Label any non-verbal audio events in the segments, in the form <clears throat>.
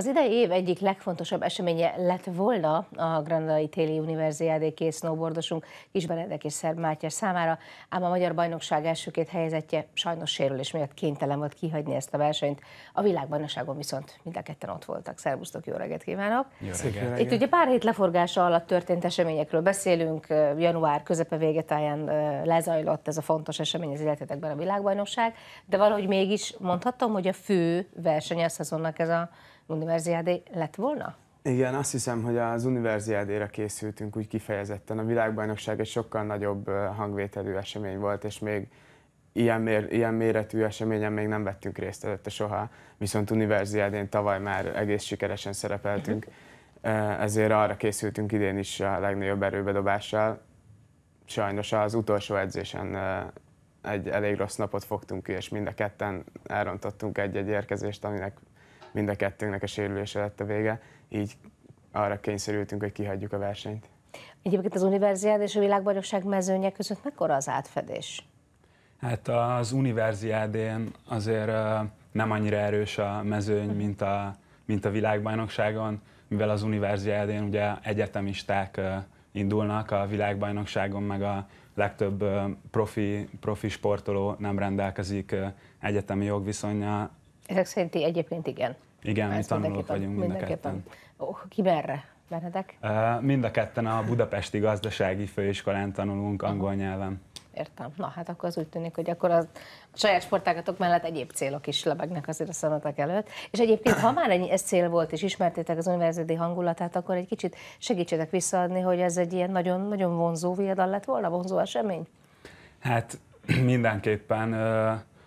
Az idei év egyik legfontosabb eseménye lett volna a Grandai Téli Univerziádé két snowboardosunk Kis Benedek és Szerb Mátyás számára, ám a Magyar Bajnokság első két helyezettje sajnos sérülés miatt kénytelen volt kihagyni ezt a versenyt. A világbajnokságon viszont mind a ketten ott voltak. Szervusztok, jó reggelt kívánok! Jó reggelt. Itt ugye pár hét leforgása alatt történt eseményekről beszélünk, január közepe végetáján lezajlott ez a fontos esemény az életetekben a világbajnokság, de valahogy mégis mondhatom, hogy a fő verseny a szezonnak ez a univerziádé lett volna? Igen, azt hiszem, hogy az univerziádéra készültünk úgy kifejezetten. A világbajnokság egy sokkal nagyobb hangvételű esemény volt, és még ilyen, mér, ilyen méretű eseményen még nem vettünk részt előtte soha, viszont univerziádén tavaly már egész sikeresen szerepeltünk, mhm. ezért arra készültünk idén is a legnagyobb erőbedobással. Sajnos az utolsó edzésen egy elég rossz napot fogtunk ki, és mind a ketten elrontottunk egy-egy érkezést, aminek mind a kettőnknek a sérülése lett a vége, így arra kényszerültünk, hogy kihagyjuk a versenyt. Egyébként az univerziád és a világbajnokság mezőnye között mekkora az átfedés? Hát az univerziádén azért nem annyira erős a mezőny, mint a, mint a világbajnokságon, mivel az univerziádén ugye egyetemisták indulnak a világbajnokságon, meg a legtöbb profi, profi sportoló nem rendelkezik egyetemi jogviszonya, ezek szerint egyébként igen. Igen, mi tanulók vagyunk mind a ketten. Oh, ki merre? Benedek? Mind a ketten a Budapesti Gazdasági Főiskolán tanulunk angol nyelven. Értem. Na hát akkor az úgy tűnik, hogy akkor a saját sportágatok mellett egyéb célok is lebegnek azért a szemetek előtt. És egyébként, ha már ennyi, ez cél volt, és ismertétek az univerziti hangulatát, akkor egy kicsit segítsetek visszaadni, hogy ez egy ilyen nagyon-nagyon vonzó viadal lett volna, vonzó esemény? Hát <clears throat> mindenképpen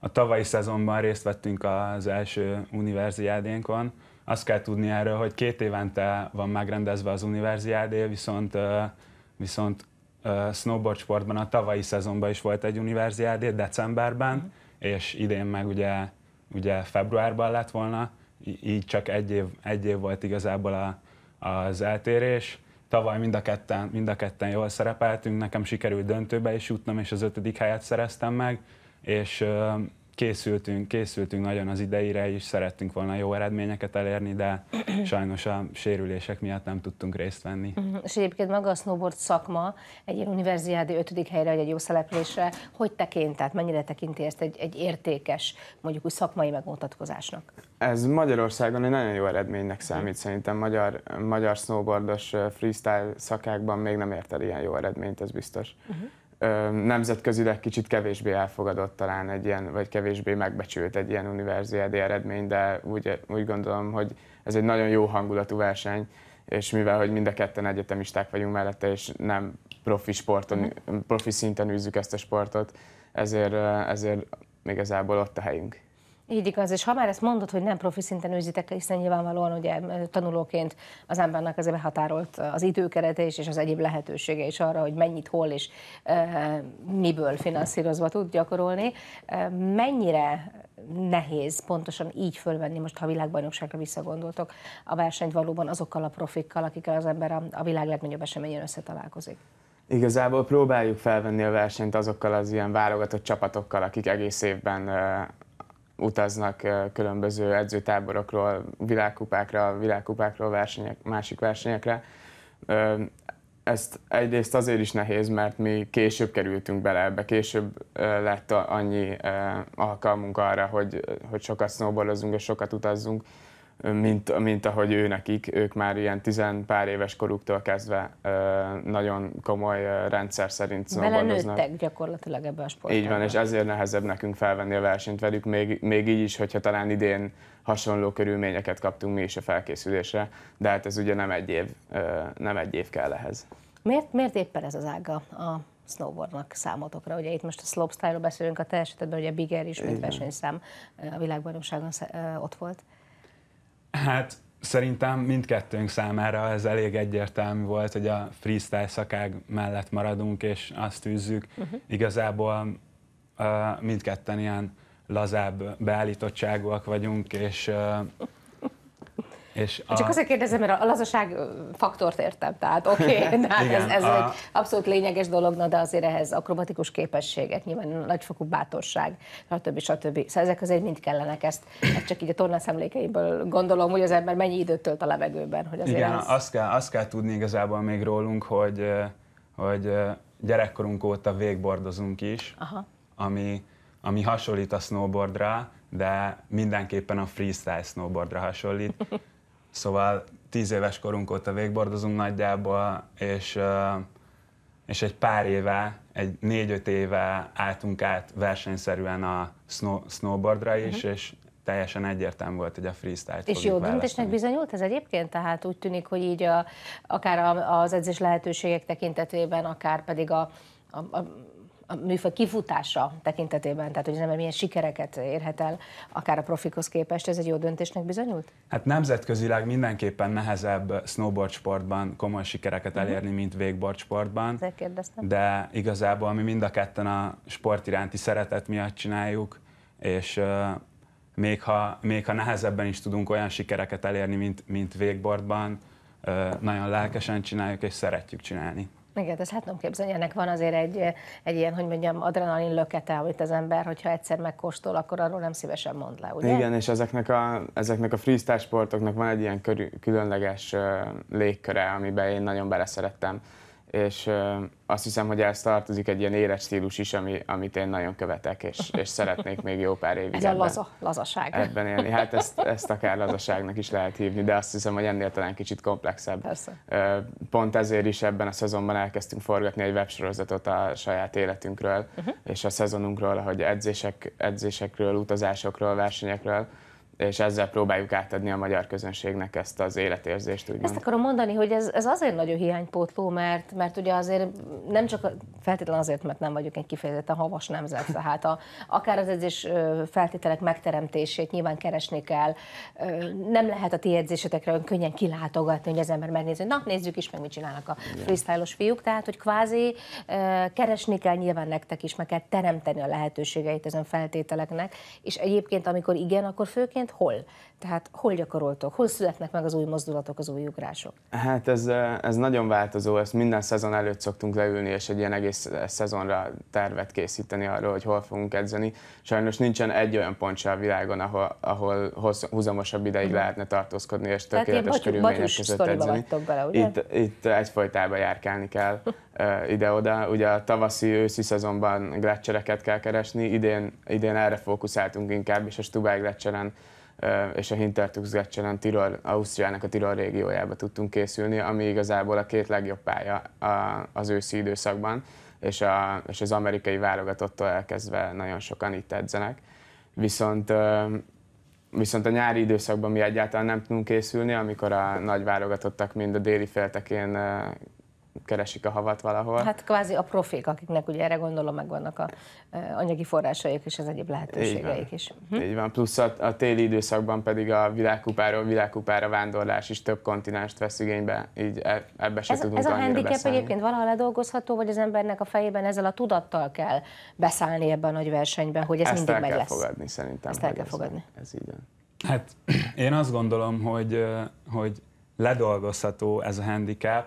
a tavalyi szezonban részt vettünk az első univerziádénkon. Azt kell tudni erről, hogy két évente van megrendezve az univerziádé, viszont, viszont snowboard sportban a tavalyi szezonban is volt egy univerziádé decemberben, mm-hmm. és idén meg ugye, ugye februárban lett volna, így csak egy év, egy év volt igazából a, az eltérés. Tavaly mind a, ketten, mind a ketten jól szerepeltünk, nekem sikerült döntőbe is jutnom, és az ötödik helyet szereztem meg és készültünk, készültünk nagyon az ideire is, szerettünk volna jó eredményeket elérni, de <clears throat> sajnos a sérülések miatt nem tudtunk részt venni. Uh-huh. És egyébként maga a snowboard szakma egy ilyen univerziádi ötödik helyre, vagy egy jó szereplésre, hogy tekint, tehát mennyire tekinti ezt egy, egy értékes, mondjuk úgy szakmai megmutatkozásnak? Ez Magyarországon egy nagyon jó eredménynek számít, szerintem magyar, magyar snowboardos freestyle szakákban még nem ért el ilyen jó eredményt, ez biztos. Uh-huh nemzetközileg kicsit kevésbé elfogadott talán egy ilyen, vagy kevésbé megbecsült egy ilyen univerziádi eredmény, de úgy, úgy gondolom, hogy ez egy nagyon jó hangulatú verseny, és mivel, hogy mind a ketten egyetemisták vagyunk mellette, és nem profi sporton, mhm. profi szinten űzzük ezt a sportot, ezért, ezért igazából ott a helyünk. Így igaz, és ha már ezt mondod, hogy nem profi szinten őzitek, hiszen nyilvánvalóan ugye tanulóként az embernek azért határolt az időkerete is, és az egyéb lehetősége is arra, hogy mennyit, hol és e, miből finanszírozva tud gyakorolni. E, mennyire nehéz pontosan így fölvenni, most ha világbajnokságra visszagondoltok, a versenyt valóban azokkal a profikkal, akikkel az ember a, a világ legnagyobb eseményen összetalálkozik? Igazából próbáljuk felvenni a versenyt azokkal az ilyen válogatott csapatokkal, akik egész évben utaznak eh, különböző edzőtáborokról, világkupákra, világkupákról versenyek, másik versenyekre. Ezt egyrészt azért is nehéz, mert mi később kerültünk bele ebbe, később lett annyi alkalmunk arra, hogy, hogy sokat snowboardozunk és sokat utazzunk, mint, mint ahogy ő nekik, ők már ilyen tizen pár éves koruktól kezdve nagyon komoly rendszer szerint sznobadoznak. Belenőttek gyakorlatilag ebbe a sportban. Így van, és ezért nehezebb nekünk felvenni a versenyt velük, még, még így is, hogyha talán idén hasonló körülményeket kaptunk mi is a felkészülésre, de hát ez ugye nem egy év, nem egy év kell ehhez. Miért, miért éppen ez az ága a snowboardnak számotokra. Ugye itt most a slopestyle-ról beszélünk, a te esetedben ugye bigger is, mint versenyszám a világbajnokságon ott volt. Hát szerintem mindkettőnk számára ez elég egyértelmű volt, hogy a freestyle szakág mellett maradunk, és azt tűzzük. Uh-huh. Igazából uh, mindketten ilyen lazább beállítottságúak vagyunk, és uh, és a... Csak azért kérdezem, mert a lazaság faktort értem, tehát oké, okay, <laughs> hát ez, ez a... egy abszolút lényeges dolog, na, de azért ehhez akrobatikus képességek, nyilván nagyfokú bátorság, stb. stb. Szóval ezek azért mind kellenek, ezt, ezt csak így a torna emlékeiből gondolom, hogy az ember mennyi időt tölt a levegőben. Hogy azért Igen, ez... azt, kell, azt kell tudni igazából még rólunk, hogy, hogy gyerekkorunk óta végbordozunk is, Aha. Ami, ami hasonlít a snowboardra, de mindenképpen a freestyle snowboardra hasonlít. <laughs> Szóval tíz éves korunk óta végbordozunk nagyjából, és, és egy pár éve, egy négy-öt éve álltunk át versenyszerűen a snow, snowboardra is, uh-huh. és teljesen egyértelmű volt, hogy a freestyle És jó döntésnek bizonyult ez egyébként? Tehát úgy tűnik, hogy így a, akár az edzés lehetőségek tekintetében, akár pedig a, a, a a műfaj kifutása tekintetében, tehát hogy nem milyen sikereket érhet el, akár a profikhoz képest, ez egy jó döntésnek bizonyult? Hát nemzetközileg mindenképpen nehezebb snowboard sportban komoly sikereket mhm. elérni, mint wakeboard sportban. De igazából mi mind a ketten a sport iránti szeretet miatt csináljuk, és uh, még, ha, még ha nehezebben is tudunk olyan sikereket elérni, mint, mint wakeboardban, uh, nagyon lelkesen csináljuk és szeretjük csinálni. Igen, ezt hát nem képzelni, ennek van azért egy, egy ilyen, hogy mondjam, adrenalin lökete, amit az ember, hogyha egyszer megkóstol, akkor arról nem szívesen mond le, ugye? Igen, és ezeknek a, ezeknek a freestyle sportoknak van egy ilyen körül, különleges légköre, amiben én nagyon beleszerettem és azt hiszem, hogy ez tartozik egy ilyen élet stílus is, ami, amit én nagyon követek, és, és szeretnék még jó pár évig. Ez ebben, a laza, lazaság. Ebben élni. Hát ezt, ezt akár lazaságnak is lehet hívni, de azt hiszem, hogy ennél talán kicsit komplexebb. Persze. Pont ezért is ebben a szezonban elkezdtünk forgatni egy websorozatot a saját életünkről, uh-huh. és a szezonunkról, hogy edzések, edzésekről, utazásokról, versenyekről, és ezzel próbáljuk átadni a magyar közönségnek ezt az életérzést. Úgymond. Ezt akarom mondani, hogy ez, ez azért nagyon hiánypótló, mert, mert ugye azért nem csak feltétlenül azért, mert nem vagyok egy kifejezetten havas nemzet, tehát a, akár az edzés feltételek megteremtését nyilván keresni kell, nem lehet a ti edzésetekre könnyen kilátogatni, hogy az ember megnézi, hogy na nézzük is meg, mit csinálnak a freestyle fiúk, tehát hogy kvázi keresni kell nyilván nektek is, meg kell teremteni a lehetőségeit ezen feltételeknek, és egyébként amikor igen, akkor főként egyébként hol? Tehát hol gyakoroltok? Hol születnek meg az új mozdulatok, az új ugrások? Hát ez, eh, ez nagyon változó, ezt minden szezon előtt szoktunk leülni, és egy ilyen egész eh, szezonra tervet készíteni arról, hogy hol fogunk edzeni. Sajnos nincsen egy olyan pont a világon, ahol, ahol hossz, húzamosabb ideig mhm. lehetne tartózkodni, és tökéletes körülmények között edzeni. Bele, ugye? Itt, itt egyfolytában járkálni kell <laughs> eh, ide-oda. Ugye a tavaszi őszi szezonban gletszereket kell keresni, idén, idén erre fókuszáltunk inkább, és a Stubai gletszeren és a Hintertuxgatschelen Tirol, Ausztriának a Tirol régiójába tudtunk készülni, ami igazából a két legjobb pálya az őszi időszakban, és, a, és az amerikai válogatottól elkezdve nagyon sokan itt edzenek. Viszont Viszont a nyári időszakban mi egyáltalán nem tudunk készülni, amikor a nagy válogatottak mind a déli féltekén keresik a havat valahol. Hát kvázi a profik, akiknek ugye erre gondolom megvannak a anyagi forrásaik és az egyéb lehetőségeik Így is. Hm? Így van, plusz a, a téli időszakban pedig a világkupáról világkupára vándorlás is több kontinást vesz igénybe, így e, ebbe se ez, tudunk Ez a handicap beszállni. egyébként valaha ledolgozható, vagy az embernek a fejében ezzel a tudattal kell beszállni ebben a nagy versenyben, hogy ez ezt mindig meg lesz? Ezt el kell fogadni szerintem. Ezt el kell ez, fogadni. Ez így van. Hát <clears throat> én azt gondolom, hogy, hogy ledolgozható ez a handicap,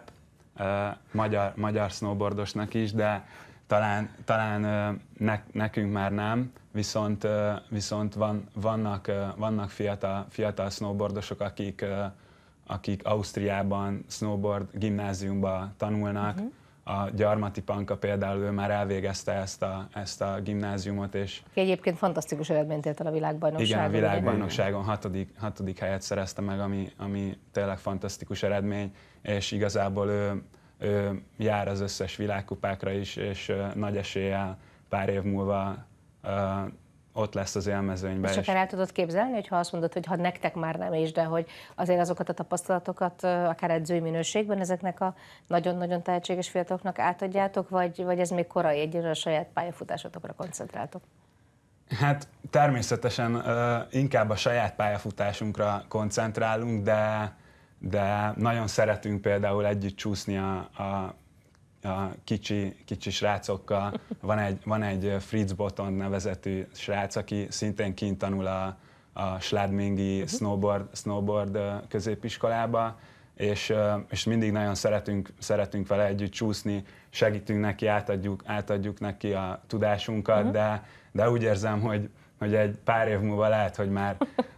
magyar, magyar snowboardosnak is, de talán, talán ne, nekünk már nem, viszont, viszont van, vannak, vannak fiatal, fiatal snowboardosok, akik, akik Ausztriában snowboard gimnáziumban tanulnak, uh-huh a Gyarmati Panka például, ő már elvégezte ezt a, ezt a gimnáziumot. És Aki egyébként fantasztikus eredményt ért el a világbajnokságon. Igen, a világbajnokságon hatodik, hatodik helyet szerezte meg, ami, ami tényleg fantasztikus eredmény, és igazából ő, ő jár az összes világkupákra is, és nagy eséllyel pár év múlva ott lesz az élmezőnyben. És csak el tudod képzelni, hogy ha azt mondod, hogy ha nektek már nem is, de hogy azért azokat a tapasztalatokat, akár edzői minőségben ezeknek a nagyon-nagyon tehetséges fiataloknak átadjátok, vagy, vagy ez még korai, egyre a saját pályafutásotokra koncentráltok? Hát természetesen inkább a saját pályafutásunkra koncentrálunk, de, de nagyon szeretünk például együtt csúszni a, a a kicsi, kicsi srácokkal. Van egy, van egy Fritz Botond nevezetű srác, aki szintén kint tanul a, a Sladmingi uh-huh. Mhm. snowboard, snowboard középiskolába, és, és mindig nagyon szeretünk, szeretünk vele együtt csúszni, segítünk neki, átadjuk, átadjuk neki a tudásunkat, uh-huh. de, de úgy érzem, hogy hogy egy pár év múlva lehet, hogy már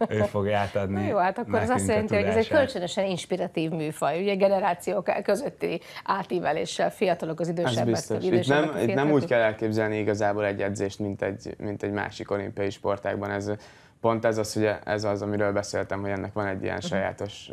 ő <laughs> fogja átadni. jó, hát akkor ez azt jelenti, hogy ez egy kölcsönösen inspiratív műfaj, ugye generációk közötti átíveléssel, fiatalok az idősebbek. Ez biztos. Itt nem, itt nem úgy kell elképzelni igazából egy edzést, mint egy, mint egy másik olimpiai sportágban. Ez, pont ez az, hogy ez az, amiről beszéltem, hogy ennek van egy ilyen mhm. sajátos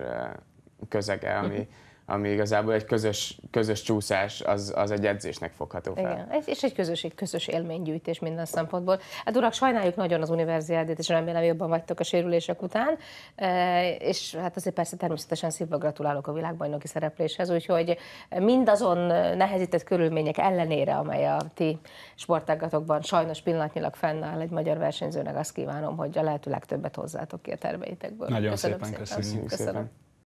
közege, ami, uh-huh ami igazából egy közös, közös csúszás, az, az egy edzésnek fogható fel. Igen, és egy közös, egy közös élménygyűjtés minden szempontból. Hát urak, sajnáljuk nagyon az univerziádét, és remélem jobban vagytok a sérülések után, e, és hát azért persze természetesen szívből gratulálok a világbajnoki szerepléshez, úgyhogy mindazon nehezített körülmények ellenére, amely a ti sportágatokban sajnos pillanatnyilag fennáll egy magyar versenyzőnek, azt kívánom, hogy a lehető legtöbbet hozzátok ki a terveitekből. Nagyon köszönöm szépen, szépen. köszönjük. Köszönöm. Szépen.